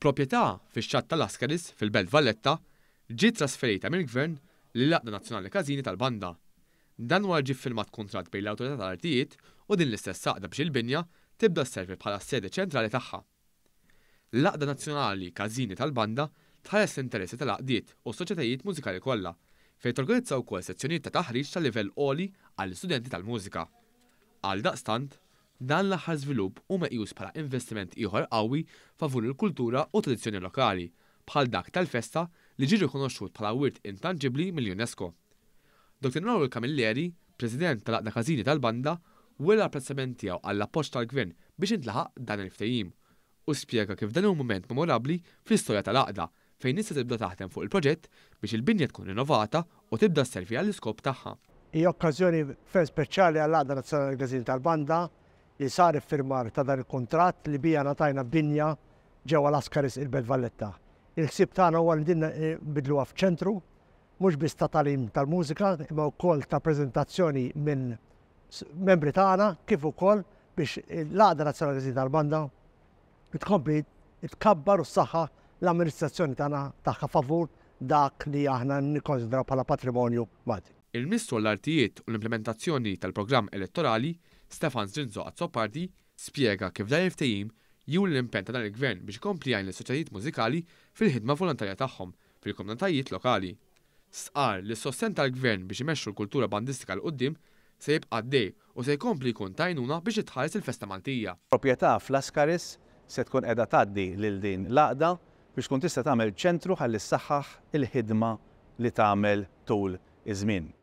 Proprjetà fix-xatt tal-Askaris fil-Belt Valletta ġi trasferita mill-Gvern lill-Laqda Nazzjonali Każini tal-Banda. Dan wara ġi firmat kontrat bejn l-Awtorità tal-Artijiet u din l-istess saqda biex il-binja tibda s-servi bħala sede ċentrali tagħha. l aqda Nazzjonali Każini tal-Banda tħares l-interessi tal-aqdiet u soċjetajiet mużikali kollha fejn torganizzaw wkoll sezzjonijiet ta' taħriġ tal livell qoli għall studenti tal-mużika. Għal daqstant, Dan l-aħħar żvilupp u meqjus bħala investiment ieħor qawwi favur il-kultura u tradizzjoni lokali, bħal dak tal-festa li ġi rikonoxxut bħala wirt intangibli mill-UNESCO. Dr. Norwell Kamilleri, President tal-Aqda Kazini tal-Banda, wela apprezzament tiegħu għall-appoġġ tal-Gvern biex intlaħaq dan il-ftehim u spjega kif dan hu moment memorabbli fl-istorja tal-Aqda fejn nista tibda taħdem fuq il-proġett biex il-binja tkun innovata u tibda s-servi għall-iskop tagħha. Hi okkażjoni fejn speċjali għall-Aqda Nazzjonali Gazini tal-Banda li sar iffirmar ta' dan il kontrat li bija natajna binja ġewwa l-Askaris il-Belt Valletta. Il-ħsieb tagħna huwa li din eh, bidluha f'ċentru, mhux biss ta' talim tal-mużika, imma wkoll ta' preżentazzjoni minn membri tagħna kif ukoll biex l-għada nazzjonalizzata tal-banda tkompli tkabbar u s-saħħa l-amministrazzjoni tagħna tagħha favur dak li aħna nikkonsidraw bħala patrimonju mad. Il-Ministru l-Artijiet u l-implementazzjoni tal-programm elettorali Stefan Zinzo Soppardi spiega kif dan il-ftejim ju l-impen ta' dan il-gvern biex kompli għajn l soċajiet mużikali fil-ħidma volontarja tagħhom fil-komunitajiet lokali. Sqar li s-sosten tal-gvern biex imexxu l-kultura bandistika l-qoddim se jibqa' dej u se jkompli jkun tajnuna biex itħares il-festa Maltija. Proprjetà fl-Askaris se tkun qiegħda tgħaddi lil din l biex tkun tista' tagħmel ċentru ħalli saħħaħ il-ħidma li tagħmel tul iż-żmien.